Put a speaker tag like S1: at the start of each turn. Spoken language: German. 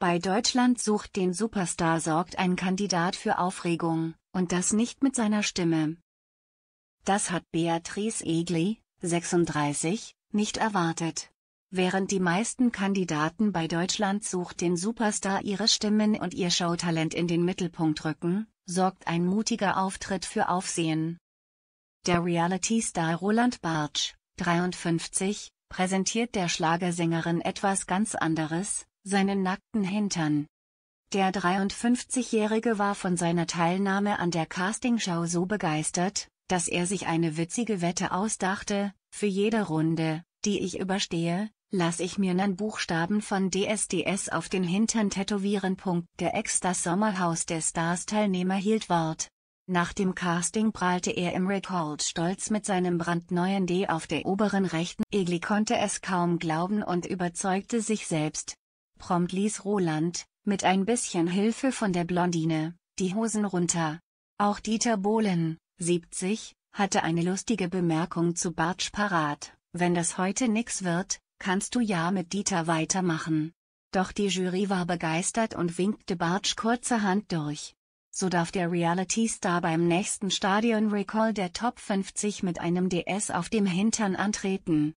S1: Bei Deutschland sucht den Superstar sorgt ein Kandidat für Aufregung, und das nicht mit seiner Stimme. Das hat Beatrice Egli, 36, nicht erwartet. Während die meisten Kandidaten bei Deutschland sucht den Superstar ihre Stimmen und ihr Showtalent in den Mittelpunkt rücken, sorgt ein mutiger Auftritt für Aufsehen. Der Reality-Star Roland Bartsch, 53, präsentiert der Schlagersängerin etwas ganz anderes, seinen nackten Hintern. Der 53-Jährige war von seiner Teilnahme an der Castingshow so begeistert, dass er sich eine witzige Wette ausdachte, für jede Runde, die ich überstehe, lasse ich mir nen Buchstaben von DSDS auf den Hintern tätowieren. Der ex das Sommerhaus der Stars-Teilnehmer hielt Wort. Nach dem Casting prahlte er im Recall stolz mit seinem brandneuen D auf der oberen rechten. Egli konnte es kaum glauben und überzeugte sich selbst, Prompt ließ Roland, mit ein bisschen Hilfe von der Blondine, die Hosen runter. Auch Dieter Bohlen, 70, hatte eine lustige Bemerkung zu Bartsch parat, wenn das heute nix wird, kannst du ja mit Dieter weitermachen. Doch die Jury war begeistert und winkte Bartsch kurzerhand durch. So darf der Reality-Star beim nächsten Stadion Recall der Top 50 mit einem DS auf dem Hintern antreten.